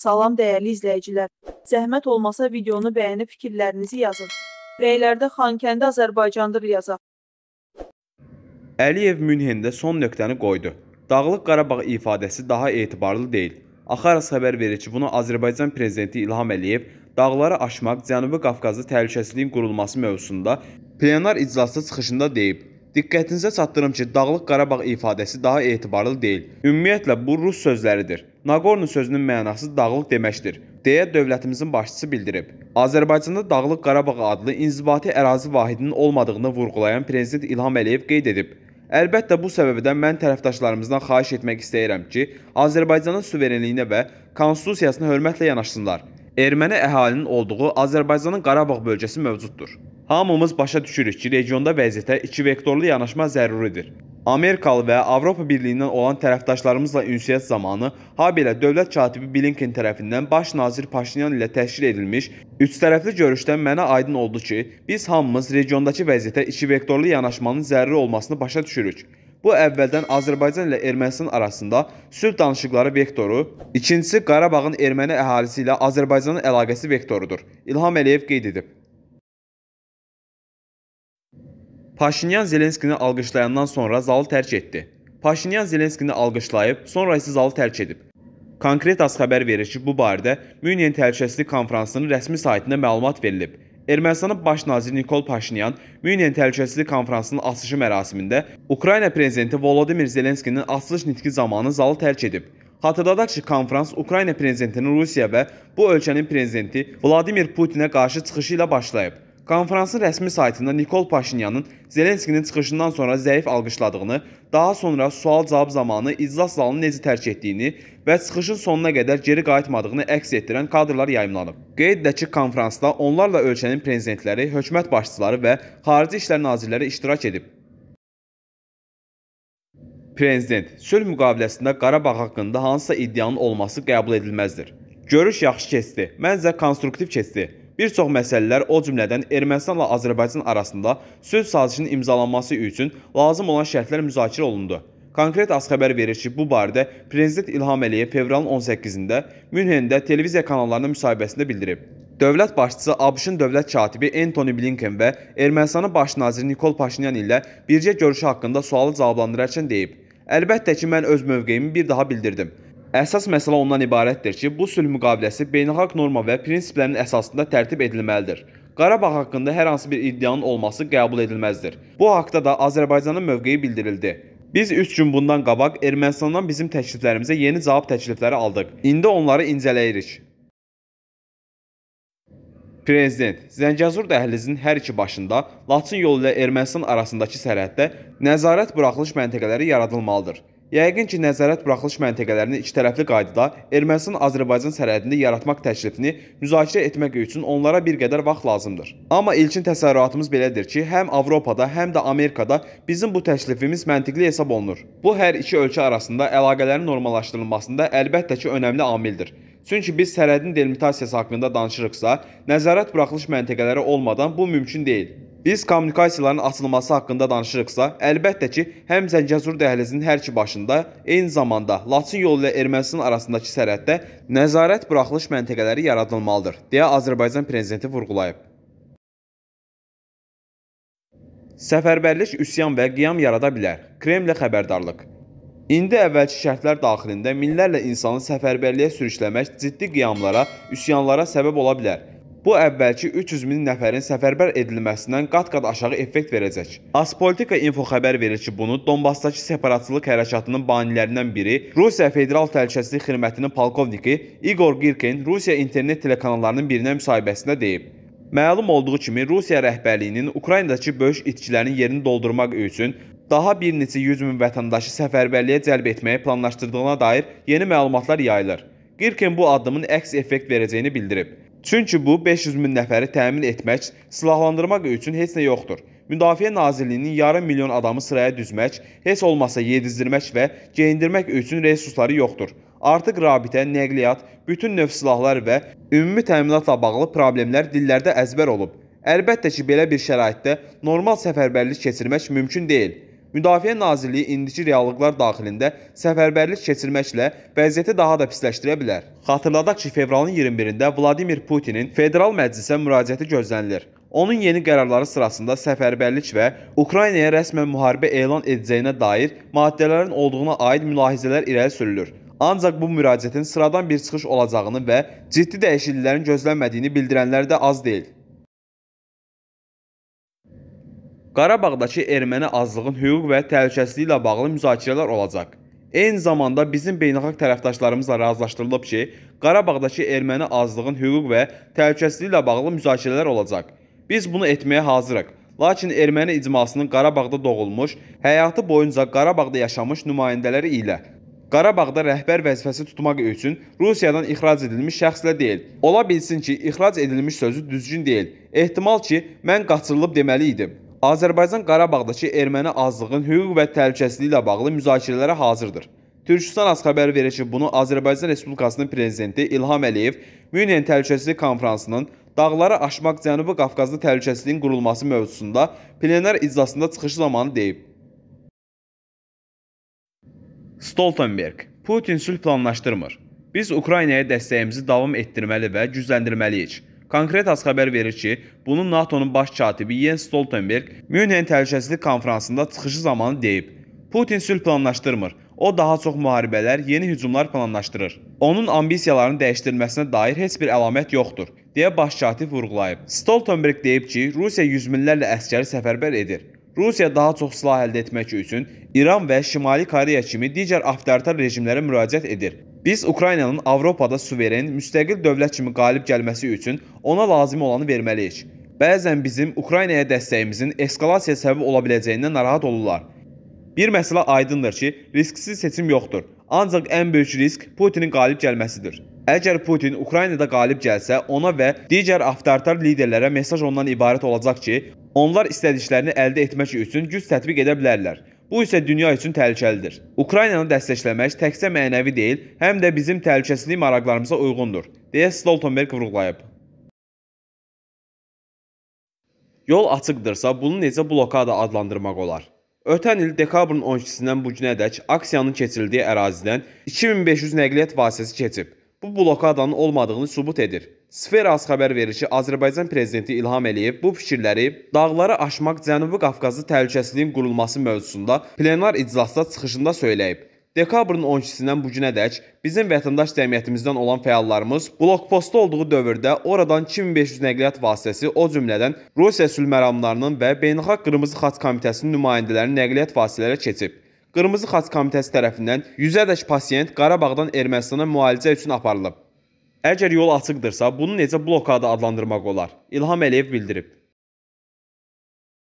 Salam dəyərli izləyicilər. Zəhmət olmasa videonu bəyənib fikirlərinizi yazın. Rəylərdə Xankəndi Azərbaycandır yazaq. Əliyev Münhendə son nöqtəni qoydu. Dağlıq Qarabağ ifadəsi daha etibarlı deyil. Axaras xəbər verir ki, bunu Azərbaycan prezidenti İlham Əliyev dağları aşmaq Cənubi Qafqazda təhlükəsizliyin qurulması mövzusunda plenar iclasda çıxışında deyib. Diqqətinizə çatdırım ki, Dağlıq Qarabağ ifadəsi daha etibarlı deyil. Ümumiyyətlə bu rus sözləridir. Naqorno sözünün mənası dağlıq deməkdir, deyə dövlətimizin başçısı bildirib. Azərbaycanda Dağlıq Qarabağ adlı inzibati ərazi vahidinin olmadığını vurğulayan prezident İlham Əliyev qeyd edib. Əlbəttə bu səbəbdən mən tərəfdaşlarımızdan xahiş etmək istəyirəm ki, Azərbaycanın suverenliyinə və konstitusiyasına hörmətlə yanaşsınlar. Erməni əhalinin olduğu Azərbaycanın Qarabağ bölgəsi mövcuddur. Hamımız başa düşürük ki, regionda vəziyyətə iki vektorlu yanaşma zəruridir. Amerikalı və Avropa Birliyindən olan tərəfdaşlarımızla ünsiyyət zamanı habelə dövlət katibi Blinken tərəfindən baş nazir Paşinyan ilə təşkil edilmiş üç tərəfli görüşdən mənə aydın oldu ki, biz hamımız regiondakı vəziyyətə iki vektorlu yanaşmanın zəruri olmasını başa düşürük. Bu əvvəldən Azərbaycan ilə Ermənistan arasında sülh danışıqları vektoru, ikincisi Qarabağın erməni əhalisi ilə Azərbaycanın əlaqəsi vektorudur. İlham Əliyev qeyd edib. Paşinyan Zelenskini alqışlayandan sonra zalı tərk etdi. Paşinyan Zelenskini alqışlayıb, sonra isə zalı tərk edib. Konkretas xəbər verir ki, bu barədə Münhen Təhlükəsizlik Konfransının rəsmi saytında məlumat verilib. Ermənistanın baş naziri Nikol Paşinyan Münhen Təhlükəsizlik Konfransının açılışı mərasimində Ukrayna prezidenti Volodimir Zelenskinin açılış nitqi zamanı zalı tərk edib. Xatırladaq ki, konfrans Ukrayna prezidentinin Rusiya və bu ölkənin prezidenti Vladimir Putinə qarşı çıxışı ilə başlayıb. Konfransın rəsmi saytında Nikol Paşinyanın Zelenskinin çıxışından sonra zəif alqışladığını, daha sonra sual-cavab zamanı iclas zalını necə tərk etdiyini və çıxışın sonuna qədər geri qayıtmadığını əks etdirən kadrlar yayımlanıb. Qeyd edək ki, konfransda onlarla ölkənin prezidentləri, hökumət başçıları və xarici işlər nazirləri iştirak edib. Prezident, sülh müqaviləsində Qarabağ haqqında hansısa iddianın olması qəbul edilməzdir. Görüş yaxşı keçdi, məncə konstruktiv keçdi bir çox məsələlər, o cümlədən Ermənistanla Azərbaycan arasında söz sazişinin imzalanması üçün lazım olan şərtlər müzakirə olundu. Konkret az xəbər verir ki, bu barədə Prezident İlham Əliyev fevralın 18-də Münhendə televiziya kanallarına müsahibəsində bildirib. Dövlət başçısı ABŞ-ın dövlət katibi Antony Blinken və Ermənistanın baş naziri Nikol Paşinyan ilə birgə görüşü haqqında sualı cavablandırarkən deyib: "Əlbəttə ki, mən öz mövqeyimi bir daha bildirdim. Əsas məsələ ondan ibarətdir ki, bu sülh müqaviləsi beynəlxalq norma və prinsiplərin əsasında tərtib edilməlidir. Qarabağ haqqında hər hansı bir iddianın olması qəbul edilməzdir. Bu haqda da Azərbaycanın mövqeyi bildirildi. Biz 3 gün bundan qabaq Ermənistandan bizim təkliflərimizə yeni cavab təklifləri aldıq. İndi onları incələyirik. Prezident Zəngəzur dəhlizinin hər iki başında Laçın yolu ilə Ermənistan arasındakı sərhəddə nəzarət buraxılış məntəqələri yaradılmalıdır. Yəqin ki, nəzarət buraxılış məntəqələrini ikitərəfli qaydada Ermənistan-Azərbaycan sərhədində yaratmaq təklifini müzakirə etmək üçün onlara bir qədər vaxt lazımdır. Amma ilkin təsərrüatımız belədir ki, həm Avropada, həm də Amerikada bizim bu təklifimiz məntiqli hesab olunur. Bu hər iki ölkə arasında əlaqələrin normallaşdırılmasında əlbəttə ki, önəmli amildir. Çünki biz sərhədin delimitasiyası haqqında danışırıqsa, nəzarət buraxılış məntəqələri olmadan bu mümkün deyil. Biz kommunikasiyaların açılması haqqında danışırıqsa, əlbəttə ki, həm Zəngəzur dəhlizinin hər iki başında, eyni zamanda Laçın yolu ilə Ermənistan arasındakı sərhəddə nəzarət buraxılış məntəqələri yaradılmalıdır, deyə Azərbaycan prezidenti vurğulayıb. Səfərbərlik üsyan və qiyam yarada bilər. Kremlə xəbərdarlıq. İndi əvvəlki şərtlər daxilində minlərlə insanı səfərbərliyə sürükləmək ciddi qiyamlara, üsyanlara səbəb ola bilər. Bu əvvəlki 300 min nəfərin səfərbər edilməsindən qat-qat aşağı effekt verəcək. Aspolitika info xəbər verir ki, bunu Donbassdakı separatçılıq hərəkatının banilərindən biri Rusiya Federal Təhlükəsizlik Xidmətinin polkovniki Igor Girkin Rusiya internet telekanallarının birinə müsahibəsində deyib. Məlum olduğu kimi Rusiya rəhbərliyinin Ukraynadakı böyük itkilərin yerini doldurmaq üçün daha bir neçə 100 min vətəndaşı səfərbərliyə cəlb etməyi planlaşdırdığına dair yeni məlumatlar yayılır. Girkin bu addımın əks effekt verəcəyini bildirib. Çünki bu 500 min nəfəri təmin etmək, silahlandırmaq üçün heç nə yoxdur. Müdafiə Nazirliyinin yarım milyon adamı sıraya düzmək, heç olmasa yedizdirmək və geyindirmək üçün resursları yoxdur. Artıq rabitə, nəqliyyat, bütün növ silahlar və ümumi təminatla bağlı problemlər dillərdə əzbər olub. Əlbəttə ki, belə bir şəraitdə normal səfərbərlik keçirmək mümkün deyil. Müdafiə Nazirliyi indiki reallıqlar daxilində səfərbərlik keçirməklə vəziyyəti daha da pisləşdirə bilər. Xatırladaq ki, fevralın 21-də Vladimir Putinin federal məclisə müraciəti gözlənilir. Onun yeni qərarları sırasında səfərbərlik və Ukraynaya rəsmən müharibə elan edəcəyinə dair maddələrin olduğuna aid mülahizələr irəli sürülür. Ancaq bu müraciətin sıradan bir çıxış olacağını və ciddi dəyişikliklərin gözlənmədiyini bildirənlər də az deyil. Qarabağdakı erməni azlığın hüquq və təhlükəsizliyi ilə bağlı müzakirələr olacaq. Eyni zamanda bizim beynəlxalq tərəfdaşlarımızla razılaşdırılıb ki, Qarabağdakı erməni azlığın hüquq və təhlükəsizliyi ilə bağlı müzakirələr olacaq. Biz bunu etməyə hazırıq. Lakin erməni icmasının Qarabağda doğulmuş, həyatı boyunca Qarabağda yaşamış nümayəndələri ilə Qarabağda rəhbər vəzifəsi tutmaq üçün Rusiyadan ixrac edilmiş şəxslə deyil. Ola bilsin ki, ixrac edilmiş sözü düzgün deyil. Ehtimal ki, mən qaçırılıb deməli idim. Azərbaycan Qarabağdakı erməni azlığın hüquq və təhlükəsizliyi ilə bağlı müzakirələrə hazırdır. Türkistan Az xəbər verir ki, bunu Azərbaycan Respublikasının prezidenti İlham Əliyev Münhen Təhlükəsizlik Konfransının dağları aşmaq Cənubi Qafqazda təhlükəsizliyin qurulması mövzusunda plenar iclasında çıxışı zamanı deyib. Stoltenberg, Putin sülh planlaşdırmır. Biz Ukraynaya dəstəyimizi davam etdirməli və gücləndirməliyik. Konkretas xəbər verir ki, bunu NATO-nun baş katibi Jens Stoltenberg Münhen Təhlükəsizlik Konfransında çıxışı zamanı deyib. Putin sülh planlaşdırmır. O daha çox müharibələr, yeni hücumlar planlaşdırır. Onun ambisiyalarını dəyişdirməsinə dair heç bir əlamət yoxdur, deyə baş katib vurğulayıb. Stoltenberg deyib ki, Rusiya yüz minlərlə əsgəri səfərbər edir. Rusiya daha çox silah əldə etmək üçün İran və Şimali Koreya kimi digər avtoritar rejimlərə müraciət edir Biz Ukraynanın Avropada suveren, müstəqil dövlət kimi qalib gəlməsi üçün ona lazım olanı verməliyik. Bəzən bizim Ukraynaya dəstəyimizin eskalasiyaya səbəb ola biləcəyindən narahat olurlar. Bir məsələ aydındır ki, risksiz seçim yoxdur. Ancaq ən böyük risk Putinin qalib gəlməsidir. Əgər Putin Ukraynada qalib gəlsə, ona və digər avtoritar liderlərə mesaj ondan ibarət olacaq ki, onlar istədiklərini əldə etmək üçün güc tətbiq edə bilərlər. Bu isə dünya üçün təhlükəlidir. Ukraynanı dəstəkləmək təkcə mənəvi deyil, həm də bizim təhlükəsizlik maraqlarımıza uyğundur, deyə Stoltenberg vurğulayıb. Yol açıqdırsa, bunu necə blokada adlandırmaq olar? Ötən il dekabrın 12-sindən bu günədək aksiyanın keçirildiyi ərazidən 2500 nəqliyyat vasitəsi keçib. Bu blokadanın olmadığını sübut edir. Sferas xəbər verir ki, Azərbaycan prezidenti İlham Əliyev bu fikirləri dağları aşmaq Cənubi Qafqazda təhlükəsizliyin qurulması mövzusunda plenar iclasda çıxışında söyləyib. Dekabrın 12-dən bu günədək bizim vətəndaş cəmiyyətimizdən olan fəallarımız blokpostda olduğu dövrdə oradan 2500 nəqliyyat vasitəsi, o cümlədən Rusiya sülh məramlarının və Beynəlxalq Qırmızı Xaç Komitəsinin nümayəndələrinin nəqliyyat vasitələrə keçib. Qırmızı Xaç Komitəsi tərəfindən 100-ədək pasiyent Qarabağdan Ermənistana müalicə üçün aparılıb. Əgər yol açıqdırsa, bunu necə blokada adlandırmaq olar? İlham Əliyev bildirib.